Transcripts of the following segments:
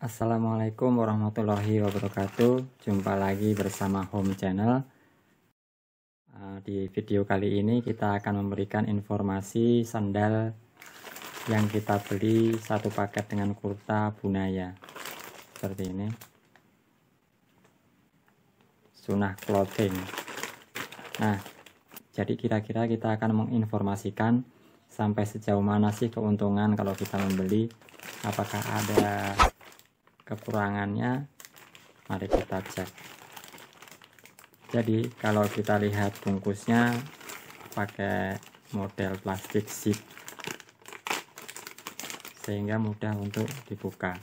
Assalamualaikum warahmatullahi wabarakatuh Jumpa lagi bersama Home Channel eh, Di video kali ini kita akan memberikan informasi sandal yang kita beli satu paket dengan kurta bunaya Seperti ini Sunah clothing Nah, jadi kira-kira kita akan menginformasikan sampai sejauh mana sih keuntungan kalau kita membeli apakah ada kekurangannya mari kita cek jadi kalau kita lihat bungkusnya pakai model plastik zip sehingga mudah untuk dibuka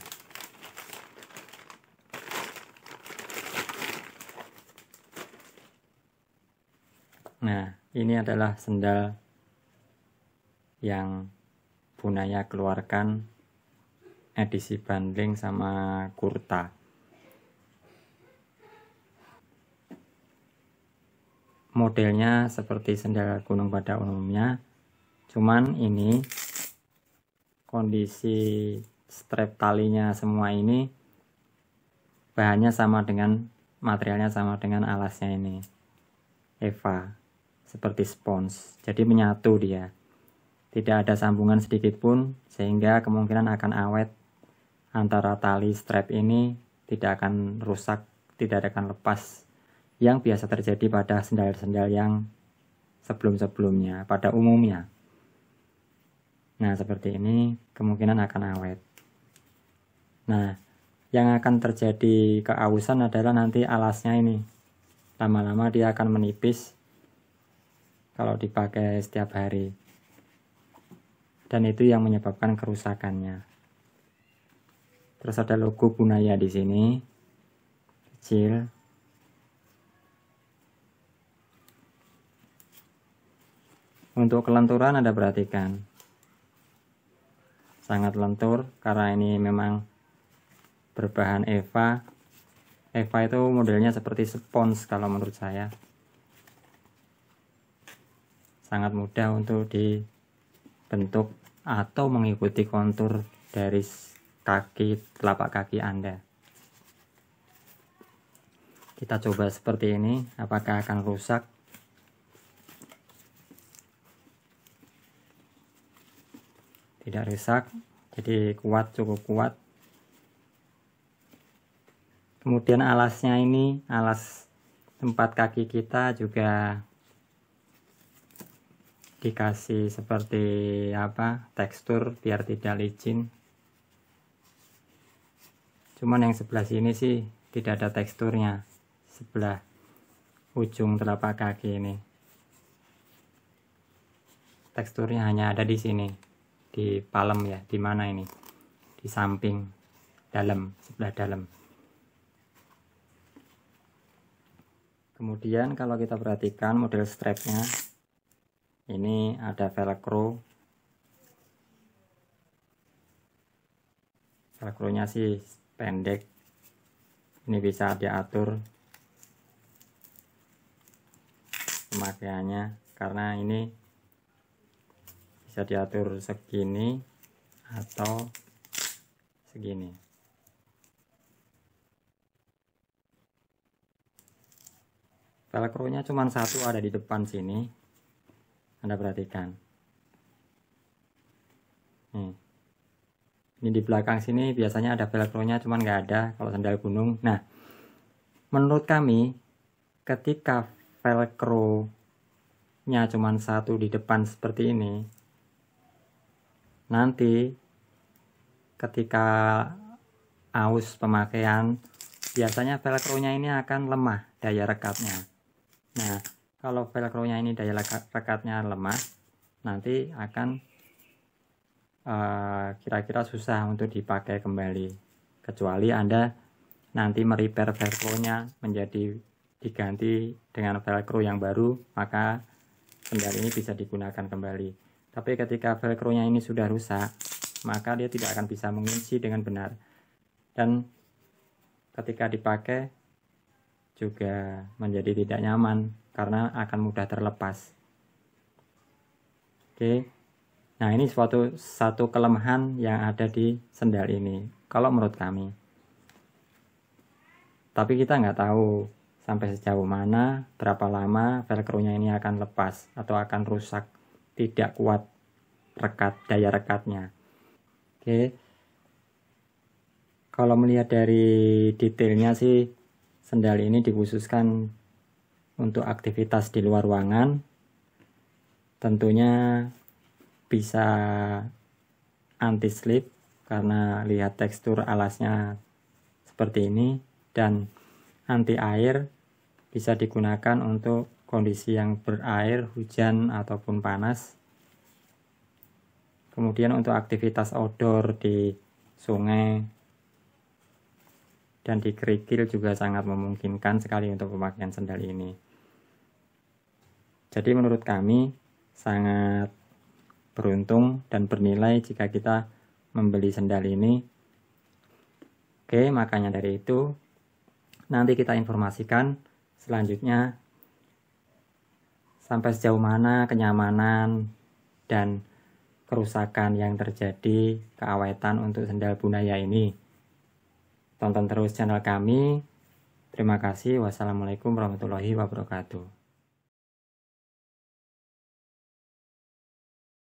nah ini adalah sendal yang Bunaya keluarkan edisi bundling sama kurta modelnya seperti sendal gunung pada umumnya cuman ini kondisi strap talinya semua ini bahannya sama dengan materialnya sama dengan alasnya ini Eva seperti spons jadi menyatu dia tidak ada sambungan sedikit pun sehingga kemungkinan akan awet antara tali strap ini tidak akan rusak, tidak akan lepas yang biasa terjadi pada sendal-sendal yang sebelum-sebelumnya, pada umumnya. Nah, seperti ini kemungkinan akan awet. Nah, yang akan terjadi keausan adalah nanti alasnya ini. Lama-lama dia akan menipis kalau dipakai setiap hari. Dan itu yang menyebabkan kerusakannya terus ada logo Bunaya di sini kecil untuk kelenturan ada perhatikan sangat lentur karena ini memang berbahan Eva Eva itu modelnya seperti spons kalau menurut saya sangat mudah untuk dibentuk atau mengikuti kontur dari kaki telapak kaki Anda. Kita coba seperti ini, apakah akan rusak? Tidak rusak, jadi kuat cukup kuat. Kemudian alasnya ini, alas tempat kaki kita juga dikasih seperti apa tekstur biar tidak licin cuman yang sebelah sini sih tidak ada teksturnya sebelah ujung telapak kaki ini teksturnya hanya ada di sini di palem ya di mana ini di samping dalam sebelah dalam kemudian kalau kita perhatikan model strapnya ini ada velcro velcro nya sih pendek ini bisa diatur pemakaiannya karena ini bisa diatur segini atau segini velcro nya cuma satu ada di depan sini anda perhatikan nih ini di belakang sini biasanya ada velcro-nya cuman nggak ada kalau sandal gunung nah menurut kami ketika velcro nya cuman satu di depan seperti ini nanti ketika aus pemakaian biasanya velcro nya ini akan lemah daya rekatnya nah kalau velcro nya ini daya rekatnya lemah nanti akan Eh, kira-kira susah untuk dipakai kembali kecuali Anda nanti merepair velcro-nya menjadi diganti dengan velcro yang baru maka sendal ini bisa digunakan kembali tapi ketika velcro-nya ini sudah rusak maka dia tidak akan bisa mengunci dengan benar dan ketika dipakai juga menjadi tidak nyaman karena akan mudah terlepas oke okay. Nah, ini suatu satu kelemahan yang ada di sendal ini, kalau menurut kami. Tapi kita nggak tahu sampai sejauh mana, berapa lama velcro-nya ini akan lepas atau akan rusak, tidak kuat rekat daya rekatnya. Oke. Kalau melihat dari detailnya sih sendal ini dikhususkan untuk aktivitas di luar ruangan. Tentunya bisa anti slip karena lihat tekstur alasnya seperti ini dan anti air bisa digunakan untuk kondisi yang berair, hujan ataupun panas. Kemudian untuk aktivitas outdoor di sungai dan di kerikil juga sangat memungkinkan sekali untuk pemakaian sendal ini. Jadi menurut kami sangat beruntung dan bernilai jika kita membeli sendal ini. Oke, makanya dari itu nanti kita informasikan selanjutnya sampai sejauh mana kenyamanan dan kerusakan yang terjadi keawetan untuk sendal bunaya ini. Tonton terus channel kami. Terima kasih. Wassalamualaikum warahmatullahi wabarakatuh.